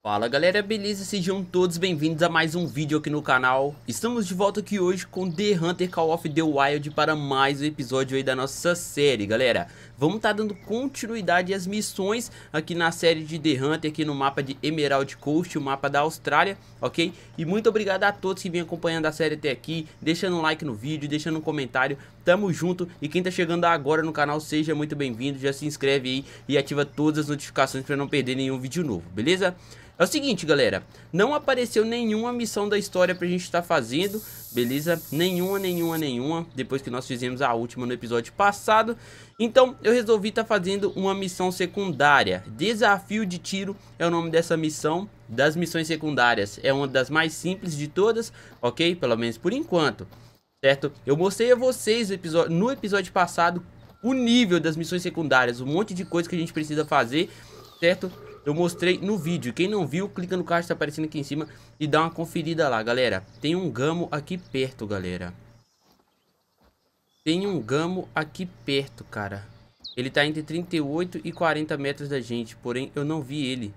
Fala galera, beleza? Sejam todos bem-vindos a mais um vídeo aqui no canal Estamos de volta aqui hoje com The Hunter Call of the Wild para mais um episódio aí da nossa série, galera Vamos estar tá dando continuidade às missões aqui na série de The Hunter, aqui no mapa de Emerald Coast, o mapa da Austrália, ok? E muito obrigado a todos que vêm acompanhando a série até aqui, deixando um like no vídeo, deixando um comentário Tamo junto e quem tá chegando agora no canal, seja muito bem-vindo, já se inscreve aí e ativa todas as notificações para não perder nenhum vídeo novo, beleza? É o seguinte, galera, não apareceu nenhuma missão da história pra gente estar tá fazendo, beleza? Nenhuma, nenhuma, nenhuma, depois que nós fizemos a última no episódio passado. Então, eu resolvi estar tá fazendo uma missão secundária. Desafio de tiro é o nome dessa missão, das missões secundárias. É uma das mais simples de todas, ok? Pelo menos por enquanto, certo? Eu mostrei a vocês no episódio passado o nível das missões secundárias, um monte de coisa que a gente precisa fazer, certo? eu mostrei no vídeo. Quem não viu, clica no card, tá aparecendo aqui em cima e dá uma conferida lá, galera. Tem um gamo aqui perto, galera. Tem um gamo aqui perto, cara. Ele tá entre 38 e 40 metros da gente, porém eu não vi ele.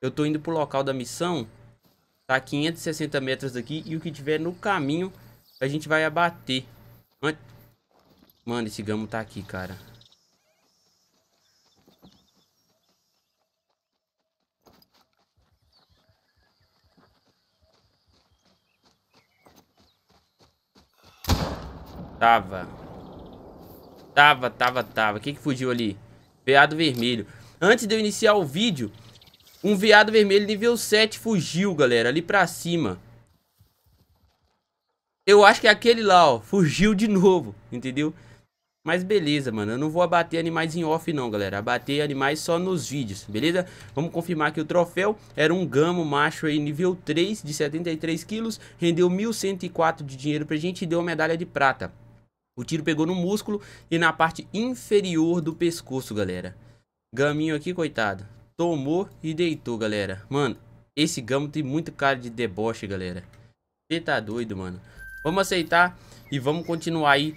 Eu tô indo pro local da missão, tá 560 metros daqui e o que tiver no caminho a gente vai abater. Mano, esse gamo tá aqui, cara. Tava. Tava, tava, tava. O que fugiu ali? Veado vermelho. Antes de eu iniciar o vídeo, um veado vermelho nível 7 fugiu, galera. Ali pra cima. Eu acho que é aquele lá, ó. Fugiu de novo, entendeu? Mas beleza, mano. Eu não vou abater animais em off não, galera. Abater animais só nos vídeos, beleza? Vamos confirmar que o troféu era um gamo macho aí nível 3 de 73 quilos. Rendeu 1.104 de dinheiro pra gente e deu uma medalha de prata. O tiro pegou no músculo e na parte inferior do pescoço, galera. Gaminho aqui, coitado. Tomou e deitou, galera. Mano, esse gamo tem muito cara de deboche, galera. Você tá doido, mano. Vamos aceitar e vamos continuar aí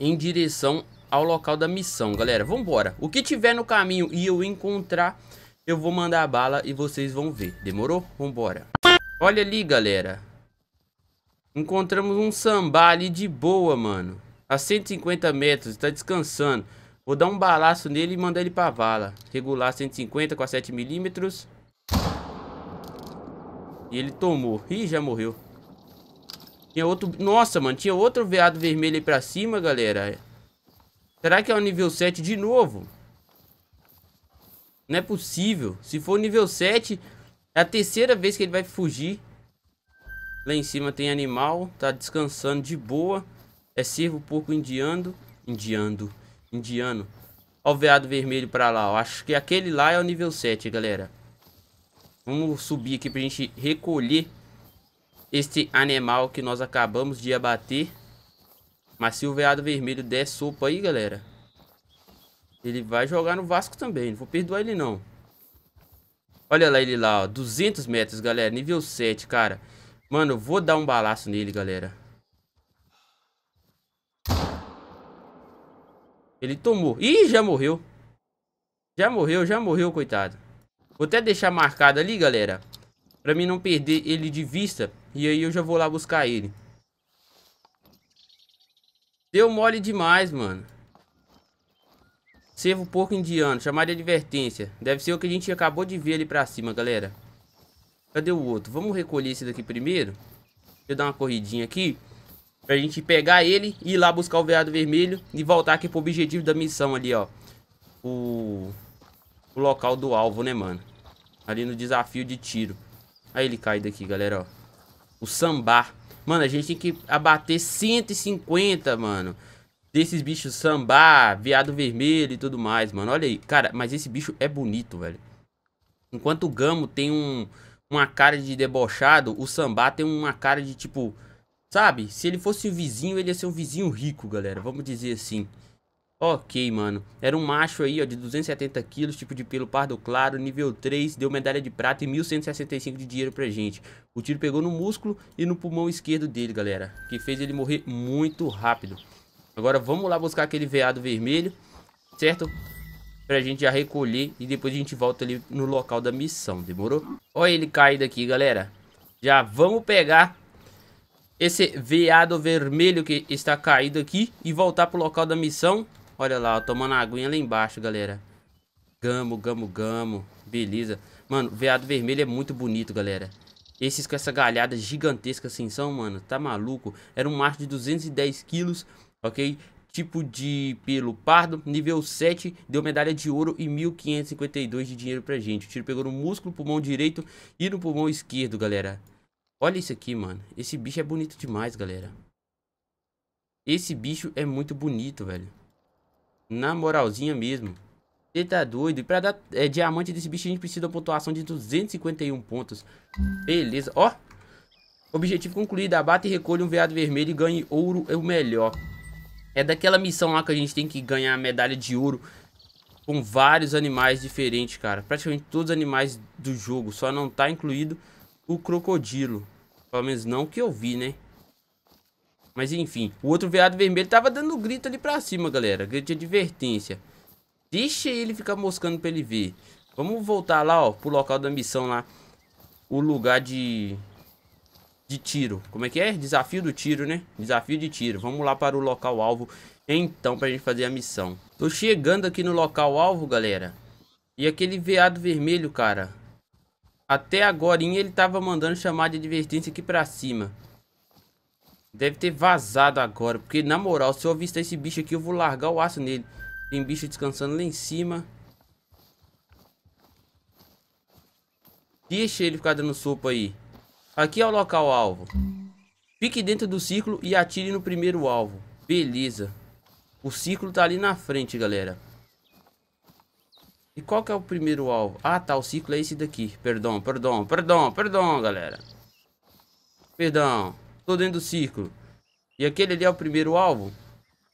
em direção ao local da missão, galera. Vambora. O que tiver no caminho e eu encontrar, eu vou mandar a bala e vocês vão ver. Demorou? Vambora. Olha ali, galera. Encontramos um samba ali de boa, mano. A 150 metros, tá descansando. Vou dar um balaço nele e mandar ele pra vala. Regular 150 com a 7mm. E ele tomou. Ih, já morreu. Tinha outro... Nossa, mano, tinha outro veado vermelho aí pra cima, galera. Será que é o nível 7 de novo? Não é possível. Se for nível 7, é a terceira vez que ele vai fugir. Lá em cima tem animal, tá descansando de boa. É servo porco indiano, indiano, indiano. Olha o veado vermelho pra lá, ó. Acho que aquele lá é o nível 7, galera. Vamos subir aqui pra gente recolher este animal que nós acabamos de abater. Mas se o veado vermelho der sopa aí, galera, ele vai jogar no Vasco também. Não vou perdoar ele, não. Olha lá ele lá, ó. 200 metros, galera. Nível 7, cara. Mano, vou dar um balaço nele, galera. Ele tomou. Ih, já morreu. Já morreu, já morreu, coitado. Vou até deixar marcado ali, galera. Pra mim não perder ele de vista. E aí eu já vou lá buscar ele. Deu mole demais, mano. Servo porco indiano. Chamar de advertência. Deve ser o que a gente acabou de ver ali pra cima, galera. Cadê o outro? Vamos recolher esse daqui primeiro. Deixa eu dar uma corridinha aqui. Pra gente pegar ele e ir lá buscar o veado vermelho e voltar aqui pro objetivo da missão ali, ó. O, o local do alvo, né, mano? Ali no desafio de tiro. Aí ele cai daqui, galera, ó. O sambar. Mano, a gente tem que abater 150, mano. Desses bichos sambar, veado vermelho e tudo mais, mano. Olha aí. Cara, mas esse bicho é bonito, velho. Enquanto o Gamo tem um uma cara de debochado, o samba tem uma cara de tipo. Sabe? Se ele fosse um vizinho, ele ia ser um vizinho rico, galera. Vamos dizer assim. Ok, mano. Era um macho aí, ó, de 270 quilos, tipo de pelo pardo claro, nível 3, deu medalha de prata e 1.165 de dinheiro pra gente. O tiro pegou no músculo e no pulmão esquerdo dele, galera, que fez ele morrer muito rápido. Agora vamos lá buscar aquele veado vermelho, certo? pra gente já recolher e depois a gente volta ali no local da missão, demorou? Olha ele caído aqui, galera. Já vamos pegar esse veado vermelho que está caído aqui e voltar pro local da missão. Olha lá, ó, tomando a aguinha lá embaixo, galera. Gamo, gamo, gamo. Beleza. Mano, veado vermelho é muito bonito, galera. Esses com essa galhada gigantesca assim são, mano, tá maluco? Era um macho de 210 quilos, ok? tipo de pelo pardo, nível 7, deu medalha de ouro e 1.552 de dinheiro pra gente. O tiro pegou no músculo, pulmão direito e no pulmão esquerdo, galera. Olha isso aqui, mano. Esse bicho é bonito demais, galera. Esse bicho é muito bonito, velho. Na moralzinha mesmo. Você tá doido? E pra dar é, diamante desse bicho, a gente precisa de uma pontuação de 251 pontos. Beleza. Ó. Objetivo concluído. Abate e recolha um veado vermelho e ganhe ouro é o melhor. É daquela missão lá que a gente tem que ganhar a medalha de ouro com vários animais diferentes, cara. Praticamente todos os animais do jogo, só não tá incluído o crocodilo. Pelo menos não que eu vi, né? Mas enfim, o outro veado vermelho tava dando grito ali pra cima, galera. Grito de advertência. Deixa ele ficar moscando pra ele ver. Vamos voltar lá, ó, pro local da missão lá. O lugar de de tiro. Como é que é? Desafio do tiro, né? Desafio de tiro. Vamos lá para o local-alvo, então, para a gente fazer a missão. Tô chegando aqui no local-alvo, galera. E aquele veado vermelho, cara. Até agora ele tava mandando chamar de advertência aqui para cima. Deve ter vazado agora. Porque, na moral, se eu avistar esse bicho aqui, eu vou largar o aço nele. Tem bicho descansando lá em cima. Deixa ele ficar dando sopa aí. Aqui é o local alvo. Fique dentro do círculo e atire no primeiro alvo. Beleza. O círculo tá ali na frente, galera. E qual que é o primeiro alvo? Ah, tá. O círculo é esse daqui. Perdão, perdão, perdão, perdão, galera. Perdão. Tô dentro do círculo. E aquele ali é o primeiro alvo?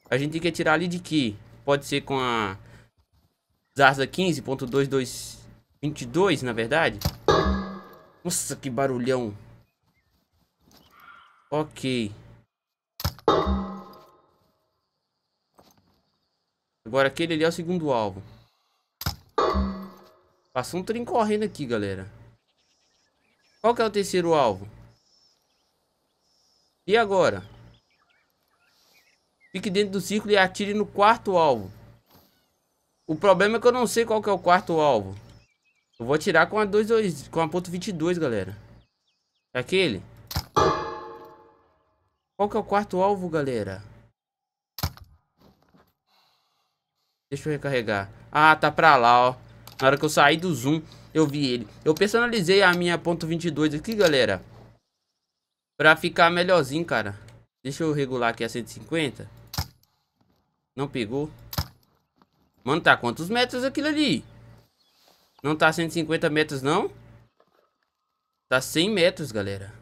A gente tem que atirar ali de que? Pode ser com a... Zarza 15.2222, na verdade. Nossa, que barulhão. Ok. Agora aquele ali é o segundo alvo. Passou um trem correndo aqui, galera. Qual que é o terceiro alvo? E agora? Fique dentro do círculo e atire no quarto alvo. O problema é que eu não sei qual que é o quarto alvo. Eu vou atirar com a, 22, com a ponto galera. É aquele. Qual que é o quarto alvo, galera? Deixa eu recarregar. Ah, tá pra lá, ó. Na hora que eu saí do zoom, eu vi ele. Eu personalizei a minha ponto .22 aqui, galera. Pra ficar melhorzinho, cara. Deixa eu regular aqui a 150. Não pegou. Mano, tá quantos metros aquilo ali? Não tá 150 metros, não? Tá 100 metros, galera.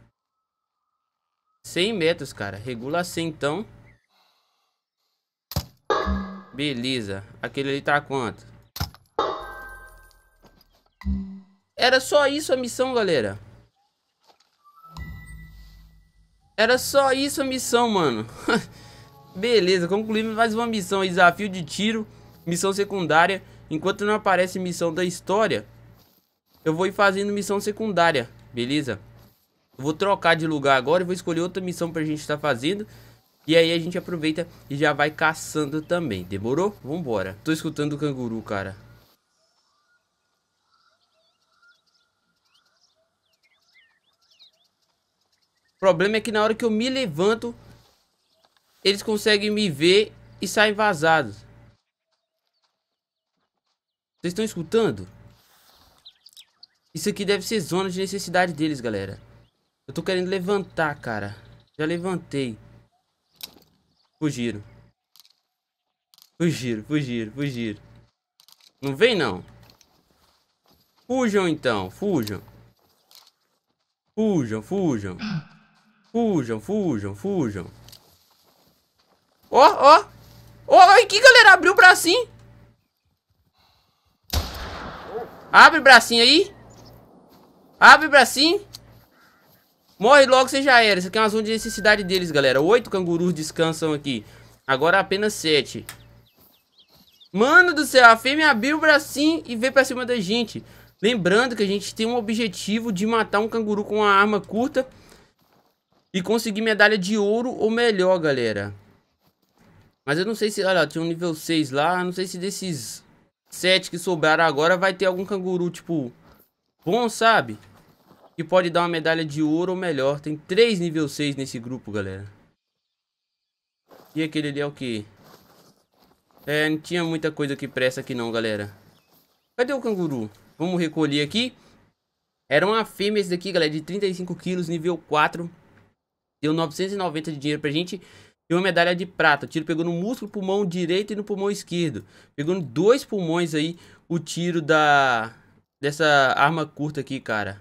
100 metros, cara. Regula assim, então. Beleza. Aquele ali tá quanto? Era só isso a missão, galera. Era só isso a missão, mano. Beleza, concluímos mais uma missão. Desafio de tiro, missão secundária. Enquanto não aparece missão da história, eu vou ir fazendo missão secundária, beleza? Vou trocar de lugar agora e vou escolher outra missão pra gente estar tá fazendo. E aí a gente aproveita e já vai caçando também. Demorou? Vambora. Tô escutando o canguru, cara. O problema é que na hora que eu me levanto, eles conseguem me ver e saem vazados. Vocês estão escutando? Isso aqui deve ser zona de necessidade deles, galera. Eu tô querendo levantar, cara. Já levantei. Fugiram. Fugiram, fugiram, fugiram. Não vem, não. Fujam, então. Fujam. Fujam, fujam. Fujam, fujam, fujam. Ó, ó. Ó, aqui, galera. Abriu o bracinho. Abre o bracinho aí. Abre o bracinho. Morre logo, você já era. Isso aqui é uma zona de necessidade deles, galera. Oito cangurus descansam aqui. Agora apenas sete. Mano do céu, a fêmea abriu o bracinho e veio pra cima da gente. Lembrando que a gente tem um objetivo de matar um canguru com uma arma curta. E conseguir medalha de ouro ou melhor, galera. Mas eu não sei se... Olha, tinha um nível 6 lá. Não sei se desses sete que sobraram agora vai ter algum canguru, tipo... Bom, sabe? que pode dar uma medalha de ouro ou melhor. Tem três nível 6 nesse grupo, galera. E aquele ali é o que? É, não tinha muita coisa que pressa aqui não, galera. Cadê o canguru? Vamos recolher aqui. Era uma fêmea esse daqui, galera, de 35 quilos, nível 4. Deu 990 de dinheiro pra gente. E uma medalha de prata. O tiro pegou no músculo, pulmão direito e no pulmão esquerdo. Pegou em dois pulmões aí o tiro da... Dessa arma curta aqui, cara.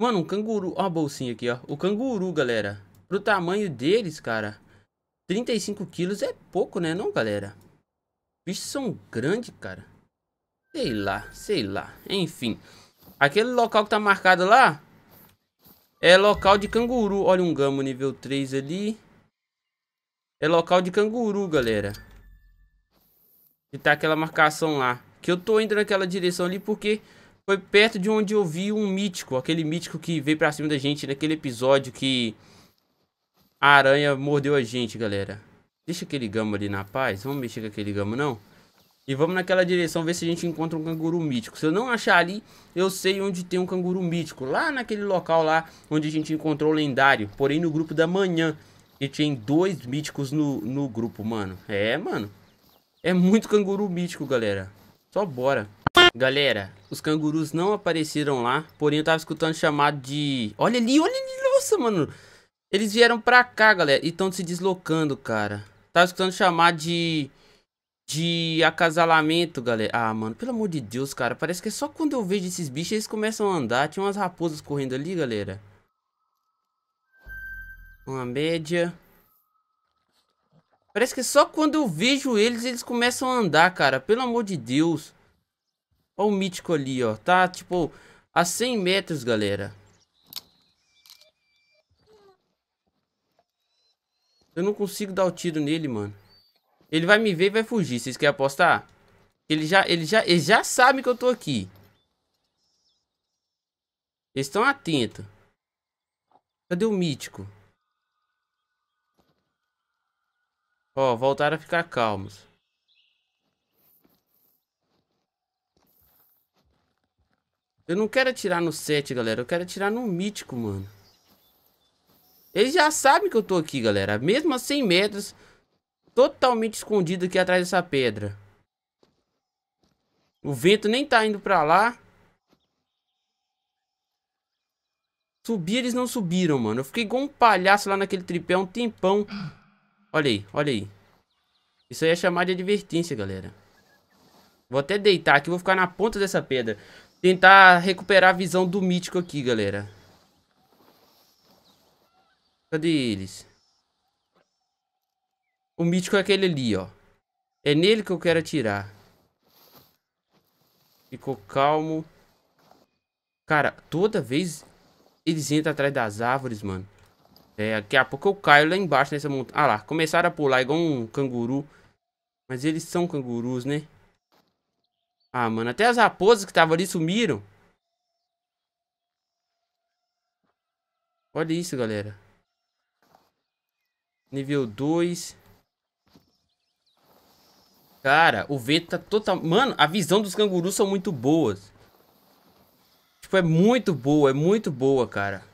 Mano, um canguru. Ó a bolsinha aqui, ó. O canguru, galera. Pro tamanho deles, cara. 35 quilos é pouco, né? Não, galera? Bichos são grandes, cara. Sei lá, sei lá. Enfim. Aquele local que tá marcado lá... É local de canguru. Olha um gamo nível 3 ali. É local de canguru, galera. E tá aquela marcação lá. Que eu tô indo naquela direção ali porque foi perto de onde eu vi um mítico, aquele mítico que veio pra cima da gente naquele episódio que a aranha mordeu a gente, galera. Deixa aquele gamo ali na paz, vamos mexer com aquele gamo não? E vamos naquela direção ver se a gente encontra um canguru mítico. Se eu não achar ali, eu sei onde tem um canguru mítico. Lá naquele local lá onde a gente encontrou o lendário. Porém no grupo da manhã. E tinha dois míticos no, no grupo, mano. É, mano. É muito canguru mítico, galera. Só bora. Galera, os cangurus não apareceram lá, porém eu tava escutando chamado de... Olha ali, olha ali, nossa, mano. Eles vieram pra cá, galera, e estão se deslocando, cara. Tava escutando chamar de... De acasalamento, galera. Ah, mano, pelo amor de Deus, cara. Parece que é só quando eu vejo esses bichos eles começam a andar. Tinha umas raposas correndo ali, galera. Uma média. Parece que é só quando eu vejo eles, eles começam a andar, cara. Pelo amor de Deus. Olha o mítico ali, ó. Tá, tipo, a 100 metros, galera. Eu não consigo dar o tiro nele, mano. Ele vai me ver e vai fugir. Vocês querem apostar? Ele já, ele já, ele já sabe que eu tô aqui. Eles estão atentos. Cadê o mítico? Ó, voltaram a ficar calmos. Eu não quero atirar no 7, galera. Eu quero atirar no mítico, mano. Eles já sabem que eu tô aqui, galera. Mesmo a 100 metros, totalmente escondido aqui atrás dessa pedra. O vento nem tá indo pra lá. Subir, eles não subiram, mano. Eu fiquei igual um palhaço lá naquele tripé um tempão. Olha aí, olha aí. Isso aí é chamar de advertência, galera. Vou até deitar aqui, vou ficar na ponta dessa pedra tentar recuperar a visão do mítico aqui, galera. Cadê eles? O mítico é aquele ali, ó. É nele que eu quero atirar. Ficou calmo. Cara, toda vez eles entram atrás das árvores, mano. É, daqui a pouco eu caio lá embaixo nessa montanha. Ah lá, começaram a pular igual um canguru. Mas eles são cangurus, né? Ah, mano, até as raposas que estavam ali sumiram. Olha isso, galera. Nível 2. Cara, o vento tá total... Mano, a visão dos cangurus são muito boas. Tipo, é muito boa, é muito boa, cara.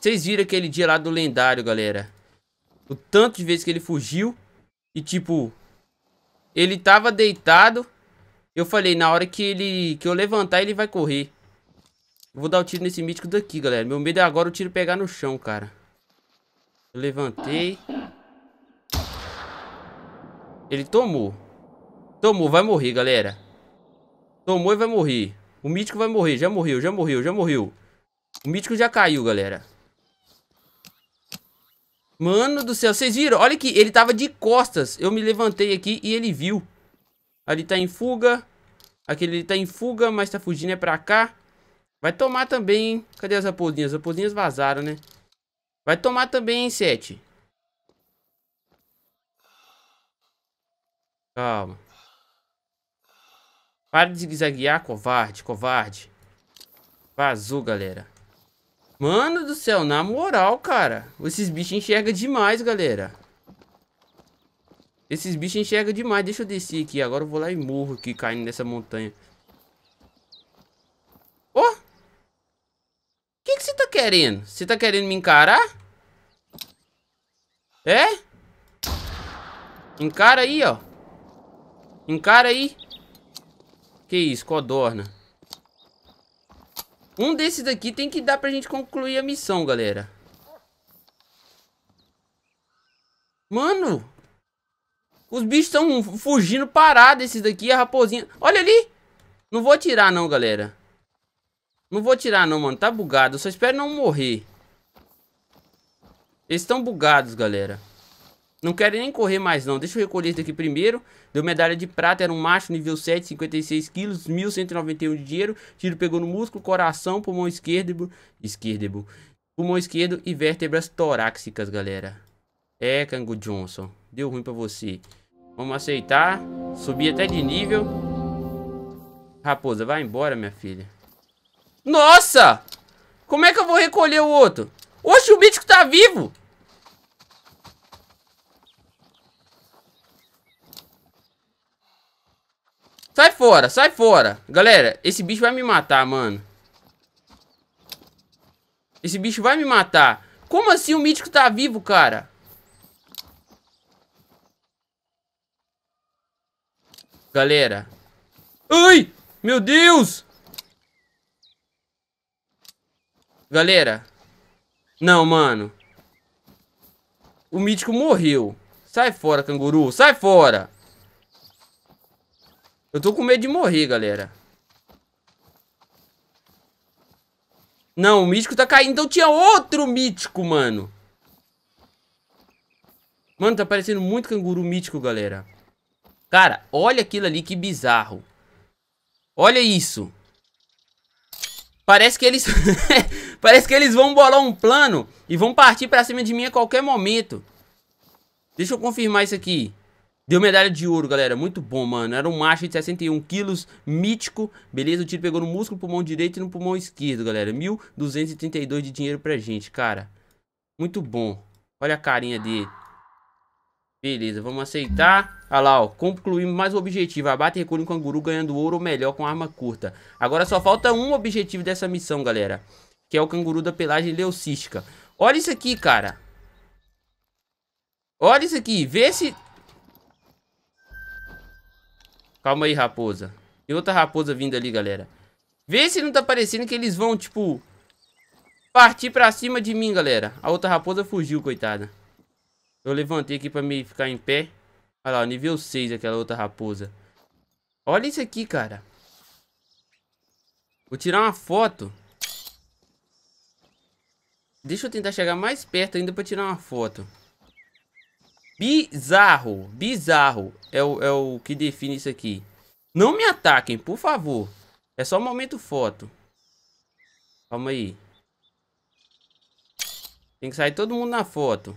Vocês viram aquele dia lá do lendário, galera. O tanto de vezes que ele fugiu. E, tipo... Ele tava deitado... Eu falei, na hora que ele que eu levantar, ele vai correr. vou dar o um tiro nesse mítico daqui, galera. Meu medo é agora o tiro pegar no chão, cara. Eu levantei. Ele tomou. Tomou, vai morrer, galera. Tomou e vai morrer. O mítico vai morrer. Já morreu, já morreu, já morreu. O mítico já caiu, galera. Mano do céu, vocês viram? Olha aqui, ele tava de costas. Eu me levantei aqui e ele viu. Ali tá em fuga. Aquele tá em fuga, mas tá fugindo é pra cá. Vai tomar também, hein? Cadê as raposinhas? As raposinhas vazaram, né? Vai tomar também, hein, Sete? Calma. Para de zigue-zaguear, covarde, covarde. Vazou, galera. Mano do céu, na moral, cara. Esses bichos enxergam demais, galera. Esses bichos enxergam demais. Deixa eu descer aqui. Agora eu vou lá e morro aqui, caindo nessa montanha. Ô! Oh! O que, você tá querendo? Você tá querendo me encarar? É? Encara aí, ó. Encara aí. Que isso, codorna. Um desses daqui tem que dar pra gente concluir a missão, galera. Mano! Os bichos estão fugindo parado, esses daqui, a raposinha. Olha ali! Não vou tirar não, galera. Não vou tirar não, mano. Tá bugado. Eu só espero não morrer. Eles estão bugados, galera. Não quero nem correr mais, não. Deixa eu recolher isso daqui primeiro. Deu medalha de prata, era um macho, nível 7, 56 quilos, 1.191 de dinheiro. Tiro pegou no músculo, coração, pulmão esquerdo, esquerdo, pulmão esquerdo e vértebras torácicas, galera. É, Kango Johnson. Deu ruim pra você. Vamos aceitar. Subir até de nível. Raposa, vai embora, minha filha. Nossa! Como é que eu vou recolher o outro? Oxe, o mítico tá vivo! Sai fora, sai fora. Galera, esse bicho vai me matar, mano. Esse bicho vai me matar. Como assim o mítico tá vivo, cara? galera. Ai, meu Deus! Galera. Não, mano. O mítico morreu. Sai fora, canguru. Sai fora. Eu tô com medo de morrer, galera. Não, o mítico tá caindo. Então tinha outro mítico, mano. Mano, tá parecendo muito canguru mítico, galera. Cara, olha aquilo ali, que bizarro. Olha isso. Parece que eles... Parece que eles vão bolar um plano e vão partir pra cima de mim a qualquer momento. Deixa eu confirmar isso aqui. Deu medalha de ouro, galera. Muito bom, mano. Era um macho de 61 quilos, mítico. Beleza, o tiro pegou no músculo, pulmão direito e no pulmão esquerdo, galera. 1.232 de dinheiro pra gente, cara. Muito bom. Olha a carinha dele. Beleza, vamos aceitar. Olha lá, ó. Concluímos mais um objetivo. Abate e recolhe um canguru ganhando ouro ou melhor com arma curta. Agora só falta um objetivo dessa missão, galera. Que é o canguru da pelagem leucística. Olha isso aqui, cara. Olha isso aqui. Vê se... Calma aí, raposa. Tem outra raposa vindo ali, galera. Vê se não tá parecendo que eles vão, tipo... Partir pra cima de mim, galera. A outra raposa fugiu, coitada. Eu levantei aqui pra me ficar em pé. Olha lá, nível 6, aquela outra raposa. Olha isso aqui, cara. Vou tirar uma foto. Deixa eu tentar chegar mais perto ainda pra tirar uma foto. Bizarro. Bizarro é o, é o que define isso aqui. Não me ataquem, por favor. É só um momento foto. Calma aí. Tem que sair todo mundo na foto.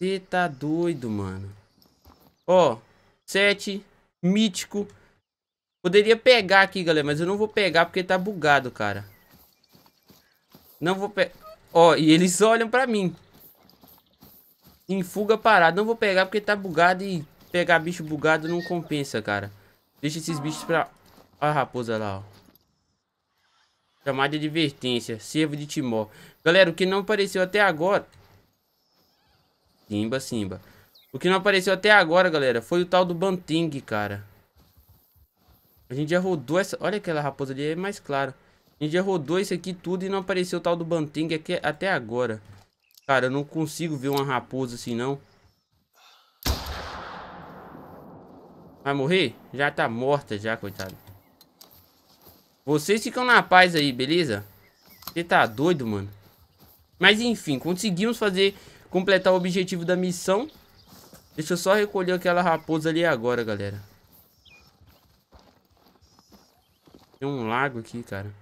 Você tá doido, mano. Ó, sete mítico. Poderia pegar aqui, galera, mas eu não vou pegar porque tá bugado, cara. Não vou pegar. Ó, e eles olham pra mim. Em fuga parada. Não vou pegar porque tá bugado e pegar bicho bugado não compensa, cara. Deixa esses bichos pra... Olha a raposa lá, ó. Chamada de advertência. Servo de Timó. Galera, o que não apareceu até agora... Simba, Simba. O que não apareceu até agora, galera, foi o tal do Banting, cara. A gente já rodou essa... Olha aquela raposa ali, é mais claro. A gente já rodou isso aqui tudo e não apareceu o tal do Banting aqui, até agora. Cara, eu não consigo ver uma raposa assim, não. Vai morrer? Já tá morta já, coitado. Vocês ficam na paz aí, beleza? Você tá doido, mano. Mas enfim, conseguimos fazer completar o objetivo da missão. Deixa eu só recolher aquela raposa ali agora, galera. Tem um lago aqui, cara.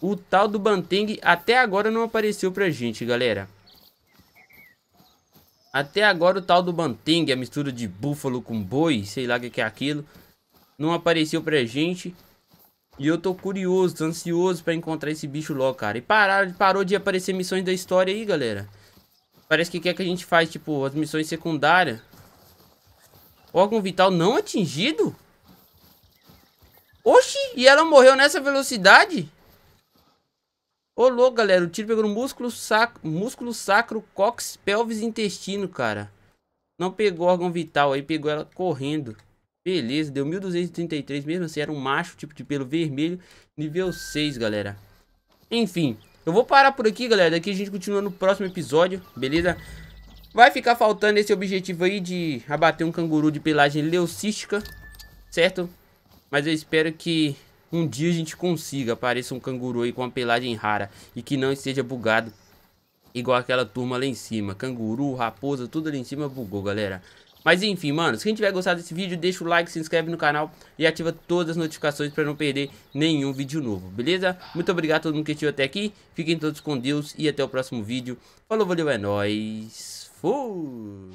O tal do Banteng até agora não apareceu pra gente, galera. Até agora o tal do Banteng, a mistura de búfalo com boi, sei lá o que é aquilo, não apareceu pra gente. E eu tô curioso, ansioso para encontrar esse bicho logo, cara. E parar, parou de aparecer missões da história aí, galera. Parece que quer que a gente faz, tipo, as missões secundárias. Órgão vital não atingido? Oxi, e ela morreu nessa velocidade? Ô, louco, galera. O tiro pegou no músculo, sac... músculo sacro, cóccix, pelvis e intestino, cara. Não pegou órgão vital aí, pegou ela correndo. Beleza, deu 1233 mesmo assim, era um macho, tipo de pelo vermelho, nível 6, galera. Enfim, eu vou parar por aqui, galera, daqui a gente continua no próximo episódio, beleza? Vai ficar faltando esse objetivo aí de abater um canguru de pelagem leucística, certo? Mas eu espero que um dia a gente consiga, apareça um canguru aí com uma pelagem rara e que não esteja bugado. Igual aquela turma lá em cima, canguru, raposa, tudo ali em cima bugou, galera. Mas enfim, mano, se quem tiver gostado desse vídeo, deixa o like, se inscreve no canal e ativa todas as notificações para não perder nenhum vídeo novo, beleza? Muito obrigado a todo mundo que assistiu até aqui, fiquem todos com Deus e até o próximo vídeo. Falou, valeu, é nóis, fui!